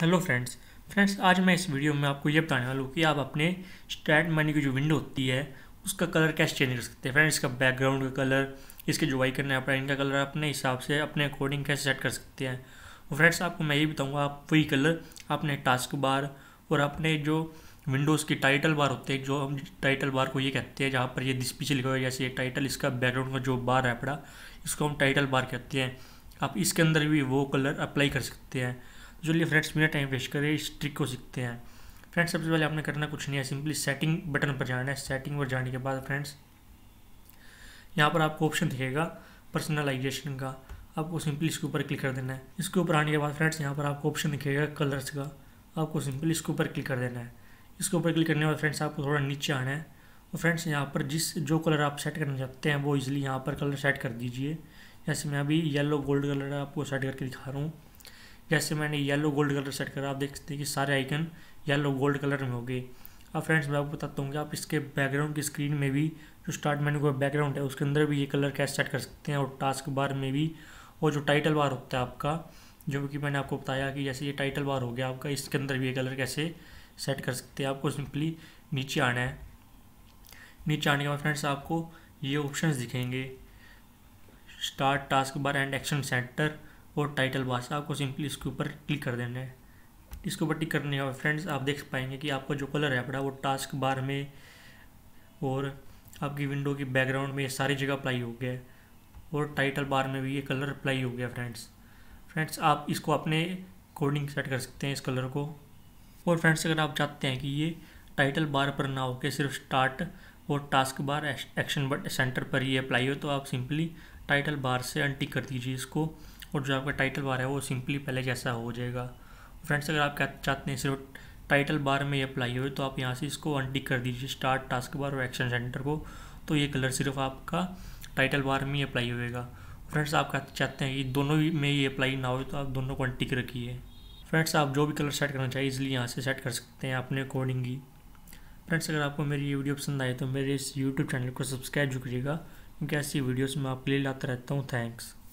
hello friends friends आज मैं इस वीडियो में आपको ये बताने वाला हूँ कि आप अपने स्टैट मनी की जो विंडो होती है उसका कलर कैसे चेंज कर सकते हैं फ्रेंड्स इसका बैकग्राउंड का कलर इसके जो वाइकन है अपना इनका कलर अपने हिसाब से अपने अकॉर्डिंग कैसे सेट कर सकते हैं और फ्रेंड्स आपको मैं ये बताऊँगा आप वही कलर अपने टास्क बार और अपने जो विंडोज़ की टाइटल बार होते हैं जो हम टाइटल बार को ये कहते हैं जहाँ पर ये दिस पीछे लिखा हुआ है जैसे ये टाइटल इसका बैकग्राउंड का जो बार है अपना इसको हम टाइटल बार कहते हैं आप इसके अंदर भी वो कलर अप्लाई कर सकते हैं जो लिए फ्रेंड्स मेरा टाइम वेस्ट करें इस ट्रिक को सीखते हैं फ्रेंड्स सबसे पहले आपने करना कुछ नहीं है सिंपली सेटिंग बटन पर जाना है सेटिंग पर जाने के बाद फ्रेंड्स यहाँ पर आपको ऑप्शन दिखेगा पर्सनलाइजेशन का आपको सिंपली इसके ऊपर क्लिक कर देना है इसके ऊपर आने के बाद फ्रेंड्स यहाँ पर आपको ऑप्शन दिखेगा कलर्स का आपको सिंपली इसके ऊपर क्लिक कर देना है इसके ऊपर क्लिक करने के बाद फ्रेंड्स आपको थोड़ा नीचे आना है और फ्रेंड्स यहाँ पर जिस जो कलर आप सेट करना चाहते हैं वो इजीली यहाँ पर कलर सेट कर दीजिए जैसे मैं अभी येलो गोल्ड कलर आपको सेट करके दिखा रहा हूँ जैसे मैंने येलो गोल्ड कलर सेट करा आप देख सकते हैं कि सारे आइकन येलो गोल्ड कलर में हो गए अब फ्रेंड्स मैं आपको बताता हूँ कि आप इसके बैकग्राउंड की स्क्रीन में भी जो स्टार्ट मैंने का बैकग्राउंड है उसके अंदर भी ये कलर कैसे सेट कर सकते हैं और टास्क बार में भी और जो टाइटल बार होता है आपका जो कि मैंने आपको बताया कि जैसे ये टाइटल बार हो गया आपका इसके अंदर भी ये कलर कैसे सेट कर सकते हैं आपको सिंपली नीचे आना है नीचे आने के बाद फ्रेंड्स आपको ये ऑप्शंस दिखेंगे start task bar and action center और टाइटल बार आपको सिंपली इसके ऊपर क्लिक कर देना है इसके ऊपर टिक करने और फ्रेंड्स आप देख पाएंगे कि आपका जो कलर है अपना वो टास्क बार में और आपकी विंडो की बैकग्राउंड में ये सारी जगह अप्लाई हो गया है और टाइटल बार में भी ये कलर अप्लाई हो गया फ्रेंड्स फ्रेंड्स आप इसको अपने अकॉर्डिंग सेट कर सकते हैं इस कलर को और फ्रेंड्स अगर आप चाहते हैं कि ये टाइटल बार पर ना के सिर्फ स्टार्ट और task bar action but center पर ही अप्लाई हो तो आप सिंपली टाइटल बार से अनटिक कर दीजिए इसको और जो आपका टाइटल बार है वो सिंपली पहले जैसा हो जाएगा फ्रेंड्स अगर आप क्या चाहते हैं सिर्फ टाइटल बार में ये अप्लाई हो तो आप यहाँ से इसको अनटिक कर दीजिए स्टार्ट टास्क बार और एक्शन सेंटर को तो ये कलर सिर्फ आपका टाइटल बार में ही अप्लाई होएगा फ्रेंड्स आप चाहते हैं कि दोनों में ये अप्लाई ना हो तो आप दोनों को अनटिक रखिए फ्रेंड्स आप जो भी कलर सेट करना चाहिए इजिली यहाँ से सेट कर सकते हैं अपने अकॉर्डिंग ही फ्रेंड्स अगर आपको मेरी ये वीडियो पसंद आए तो मेरे इस यूट्यूब चैनल को सब्सक्राइब जो करिएगा क्योंकि ऐसी वीडियोस मैं आपके लिए लाता रहता हूँ थैंक्स